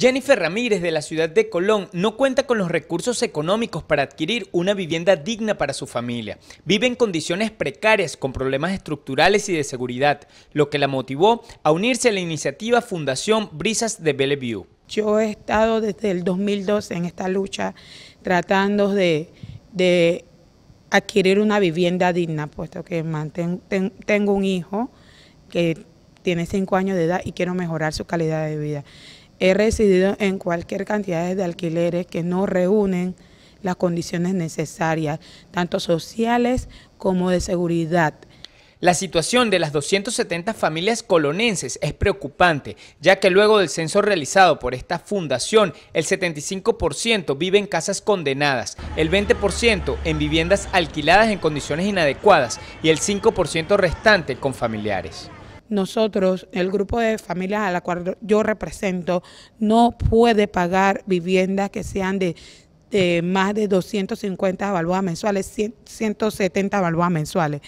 Jennifer Ramírez de la ciudad de Colón no cuenta con los recursos económicos para adquirir una vivienda digna para su familia. Vive en condiciones precarias con problemas estructurales y de seguridad, lo que la motivó a unirse a la iniciativa Fundación Brisas de Bellevue. Yo he estado desde el 2012 en esta lucha tratando de, adquirir una vivienda digna, puesto que tengo un hijo que tiene 5 años de edad y quiero mejorar su calidad de vida he residido en cualquier cantidad de alquileres que no reúnen las condiciones necesarias, tanto sociales como de seguridad. La situación de las 270 familias colonenses es preocupante, ya que luego del censo realizado por esta fundación, el 75% vive en casas condenadas, el 20% en viviendas alquiladas en condiciones inadecuadas y el 5% restante con familiares nosotros, el grupo de familias a la cual yo represento, no puede pagar viviendas que sean de, más de 250 balboas mensuales, 170 balboas mensuales.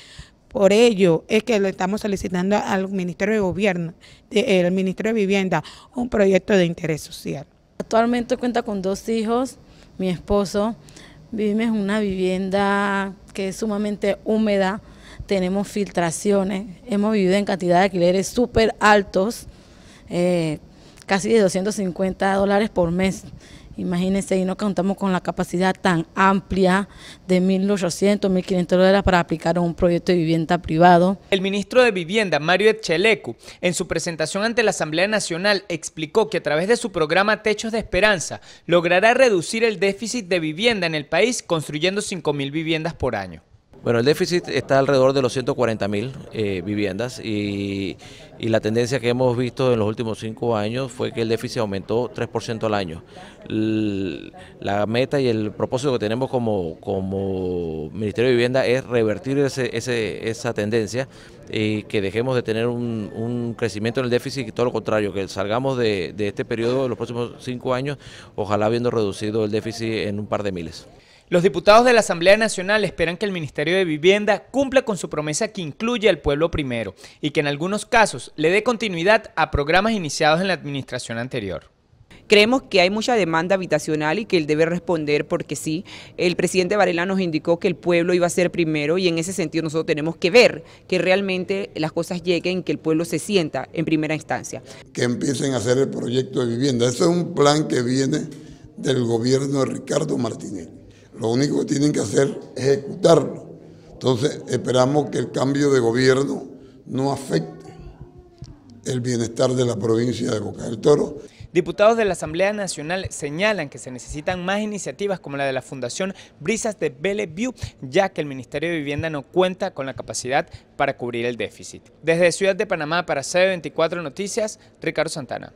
Por ello es que le estamos solicitando al Ministerio de Gobierno, del Ministerio de Vivienda, un proyecto de interés social. Actualmente cuenta con dos hijos, mi esposo, vivimos en una vivienda que es sumamente húmeda, tenemos filtraciones, hemos vivido en cantidad de alquileres súper altos, eh, casi de 250 dólares por mes. Imagínense, y no contamos con la capacidad tan amplia de 1.800, 1.500 dólares para aplicar un proyecto de vivienda privado. El ministro de Vivienda, Mario Echelecu, en su presentación ante la Asamblea Nacional, explicó que a través de su programa Techos de Esperanza logrará reducir el déficit de vivienda en el país construyendo 5.000 viviendas por año. Bueno, el déficit está alrededor de los 140 mil eh, viviendas y, la tendencia que hemos visto en los últimos cinco años fue que el déficit aumentó 3% al año. la meta y el propósito que tenemos como, Ministerio de Vivienda es revertir esa tendencia y que dejemos de tener un, crecimiento en el déficit y todo lo contrario, que salgamos de, este periodo de los próximos cinco años, ojalá habiendo reducido el déficit en un par de miles. Los diputados de la Asamblea Nacional esperan que el Ministerio de Vivienda cumpla con su promesa que incluye al pueblo primero y que en algunos casos le dé continuidad a programas iniciados en la administración anterior. Creemos que hay mucha demanda habitacional y que él debe responder porque sí. El presidente Varela nos indicó que el pueblo iba a ser primero y en ese sentido nosotros tenemos que ver que realmente las cosas lleguen, que el pueblo se sienta en primera instancia. Que empiecen a hacer el proyecto de vivienda. Ese es un plan que viene del gobierno de Ricardo Martinelli. Lo único que tienen que hacer es ejecutarlo. Entonces esperamos que el cambio de gobierno no afecte el bienestar de la provincia de Boca del Toro. Diputados de la Asamblea Nacional señalan que se necesitan más iniciativas como la de la Fundación Brisas de Bellevue, ya que el Ministerio de Vivienda no cuenta con la capacidad para cubrir el déficit. Desde Ciudad de Panamá para C24 Noticias, Ricardo Santana.